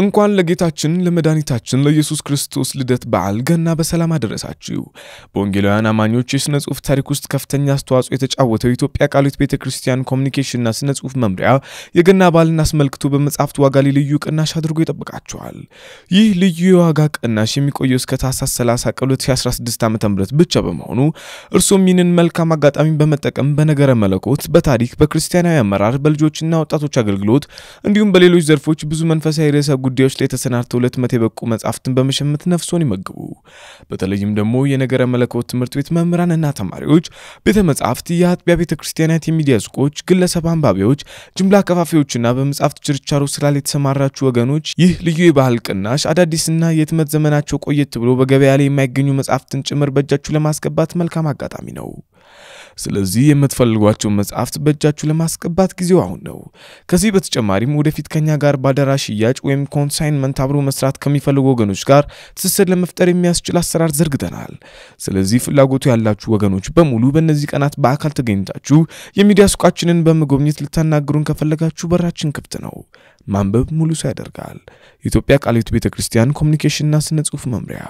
እንኳን ለጌታችን ለመድኃኒታችን ለኢየሱስ ክርስቶስ ልደት በዓል ገና በሰላም አደረሳችሁ። በወንጌላውያን አማኞች የሥነ ጽሑፍ ታሪክ ውስጥ ከፍተኛ አስተዋጽኦ የተጫወተው የኢትዮጵያ ቃሉት ቤተ ክርስቲያን ኮሚኒኬሽንና ሥነ ጽሑፍ መምሪያ የገና በዓልን አስመልክቶ በመጽሐፍት ዋጋ ላይ ልዩ ቅናሽ አድርጎ ይጠብቃችኋል። ይህ ልዩ የዋጋ ቅናሽ የሚቆየው እስከ ታህሳስ 30 ቀን 2016 ዓ ም ብቻ በመሆኑ እርሱም ይህንን መልካም አጋጣሚ በመጠቀም በነገረ መለኮት፣ በታሪክ፣ በክርስቲያናዊ አመራር፣ በልጆችና ወጣቶች አገልግሎት እንዲሁም በሌሎች ዘርፎች ብዙ መንፈሳዊ ርዕሰ ጉዳዮች ላይ ተሰናድተው ለህትመት የበቁ መጻፍትን በመሸመት ነፍሶን ይመግቡ። በተለይም ደግሞ የነገረ መለኮት ትምህርት ቤት መምህራንና ተማሪዎች፣ ቤተ መጻሕፍት፣ የአጥቢያ ቤተ ክርስቲያናት፣ የሚዲያ ሱቆች፣ ግለሰብ አንባቢዎች፣ ጅምላ ከፋፊዎችና በመጻሕፍት ችርቻሮ ስራ ላይ የተሰማራችሁ ወገኖች ይህ ልዩ የባህል ቅናሽ አዳዲስና የህትመት ዘመናቸው ቆየት ብሎ በገበያ ላይ የማይገኙ መጽሐፍትን ጭምር በእጃችሁ ለማስገባት መልካም አጋጣሚ ነው። ስለዚህ የምትፈልጓቸውን መጽሐፍት በእጃችሁ ለማስገባት ጊዜው አሁን ነው። ከዚህ በተጨማሪም ወደፊት ከኛ ጋር ባደራ ሽያጭ ወይም በኮንሳይንመንት አብሮ መስራት ከሚፈልጉ ወገኖች ጋር ትስስር ለመፍጠር የሚያስችል አሰራር ዘርግተናል። ስለዚህ ፍላጎቱ ያላችሁ ወገኖች በሙሉ በእነዚህ ቀናት በአካል ተገኝታችሁ የሚዲያ ሱቃችንን በመጎብኘት ልታናግሩን ከፈለጋችሁ በራችን ክፍት ነው። ማንበብ ሙሉ ሰው ያደርጋል። የኢትዮጵያ ቃልዮት ቤተ ክርስቲያን ኮሚኒኬሽንና ስነ ጽሑፍ መምሪያ